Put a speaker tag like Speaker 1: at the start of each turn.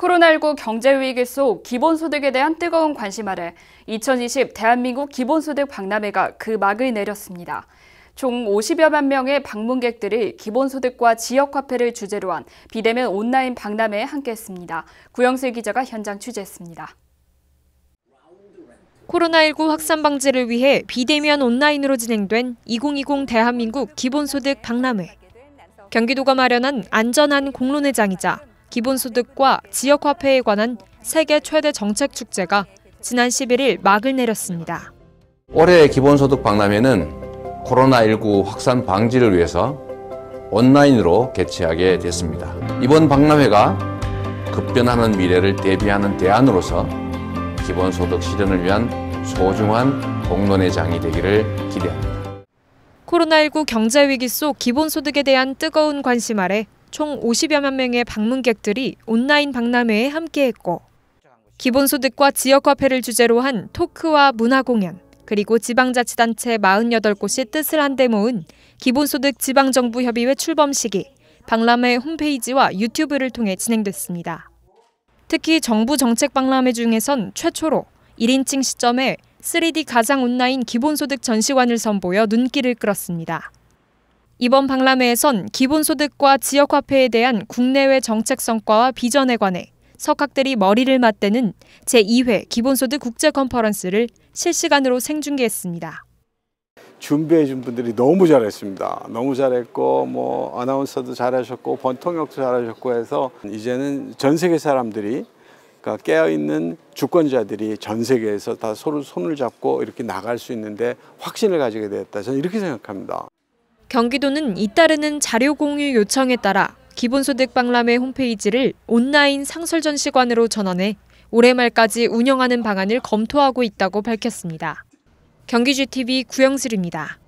Speaker 1: 코로나19 경제 위기 속 기본소득에 대한 뜨거운 관심 아래 2020 대한민국 기본소득 박람회가 그 막을 내렸습니다. 총 50여만 명의 방문객들이 기본소득과 지역화폐를 주제로 한 비대면 온라인 박람회에 함께했습니다. 구영수 기자가 현장 취재했습니다.
Speaker 2: 코로나19 확산 방지를 위해 비대면 온라인으로 진행된 2020 대한민국 기본소득 박람회. 경기도가 마련한 안전한 공론회장이자 기본소득과 지역화폐에 관한 세계 최대 정책 축제가 지난 11일 막을 내렸습니다.
Speaker 3: 올해 기본소득 박람회는 코로나19 확산 방지를 위해서 온라인으로 개최하게 됐습니다. 이번 박람회가 급변하는 미래를 대비하는 대안으로서 기본소득 실현을 위한 소중한 공론의 장이 되기를 기대합니다.
Speaker 2: 코로나19 경제 위기 속 기본소득에 대한 뜨거운 관심 아래 총 50여만 명의 방문객들이 온라인 박람회에 함께했고 기본소득과 지역화폐를 주제로 한 토크와 문화공연, 그리고 지방자치단체 48곳이 뜻을 한데 모은 기본소득 지방정부협의회 출범식이 박람회 홈페이지와 유튜브를 통해 진행됐습니다. 특히 정부 정책 박람회 중에선 최초로 1인칭 시점에 3D 가장 온라인 기본소득 전시관을 선보여 눈길을 끌었습니다. 이번 박람회에선 기본소득과 지역화폐에 대한 국내외 정책 성과와 비전에 관해 석학들이 머리를 맞대는 제2회 기본소득 국제 컨퍼런스를 실시간으로 생중계했습니다.
Speaker 4: 준비해 준 분들이 너무 잘했습니다. 너무 잘했고 뭐 아나운서도 잘하셨고 번통역도 잘하셨고 해서 이제는 전 세계 사람들이 그러니까 깨어있는 주권자들이 전 세계에서 다 서로 손을 잡고 이렇게 나갈 수 있는데 확신을 가지게 되었다. 저는 이렇게 생각합니다.
Speaker 2: 경기도는 잇따르는 자료 공유 요청에 따라 기본소득 박람회 홈페이지를 온라인 상설 전시관으로 전환해 올해 말까지 운영하는 방안을 검토하고 있다고 밝혔습니다. 경기GTV 구영슬입니다.